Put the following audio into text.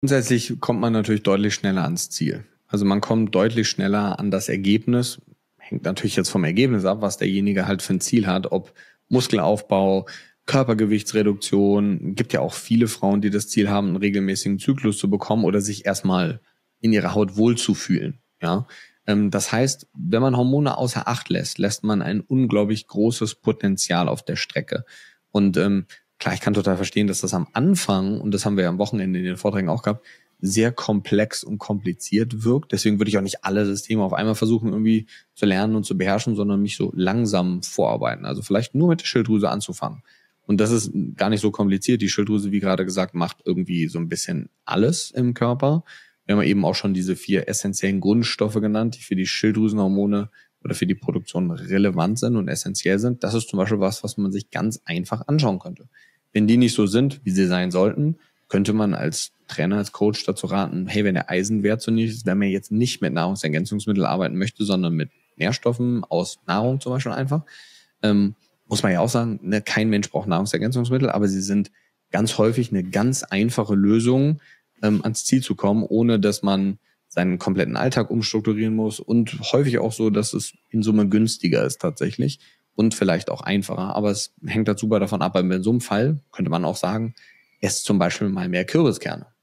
Grundsätzlich kommt man natürlich deutlich schneller ans Ziel. Also man kommt deutlich schneller an das Ergebnis. Hängt natürlich jetzt vom Ergebnis ab, was derjenige halt für ein Ziel hat, ob Muskelaufbau, Körpergewichtsreduktion. Gibt ja auch viele Frauen, die das Ziel haben, einen regelmäßigen Zyklus zu bekommen oder sich erstmal in ihrer Haut wohlzufühlen. Ja, ähm, das heißt, wenn man Hormone außer Acht lässt, lässt man ein unglaublich großes Potenzial auf der Strecke. Und ähm, Klar, ich kann total verstehen, dass das am Anfang, und das haben wir ja am Wochenende in den Vorträgen auch gehabt, sehr komplex und kompliziert wirkt. Deswegen würde ich auch nicht alle Systeme auf einmal versuchen, irgendwie zu lernen und zu beherrschen, sondern mich so langsam vorarbeiten. Also vielleicht nur mit der Schilddrüse anzufangen. Und das ist gar nicht so kompliziert. Die Schilddrüse, wie gerade gesagt, macht irgendwie so ein bisschen alles im Körper. Wir haben eben auch schon diese vier essentiellen Grundstoffe genannt, die für die Schilddrüsenhormone oder für die Produktion relevant sind und essentiell sind, das ist zum Beispiel was, was man sich ganz einfach anschauen könnte. Wenn die nicht so sind, wie sie sein sollten, könnte man als Trainer, als Coach dazu raten, hey, wenn der Eisenwert so niedrig ist, wenn man jetzt nicht mit Nahrungsergänzungsmitteln arbeiten möchte, sondern mit Nährstoffen aus Nahrung zum Beispiel einfach, ähm, muss man ja auch sagen, ne, kein Mensch braucht Nahrungsergänzungsmittel, aber sie sind ganz häufig eine ganz einfache Lösung, ähm, ans Ziel zu kommen, ohne dass man seinen kompletten Alltag umstrukturieren muss und häufig auch so, dass es in Summe günstiger ist tatsächlich und vielleicht auch einfacher. Aber es hängt dazu davon ab, aber in so einem Fall könnte man auch sagen, esst zum Beispiel mal mehr Kürbiskerne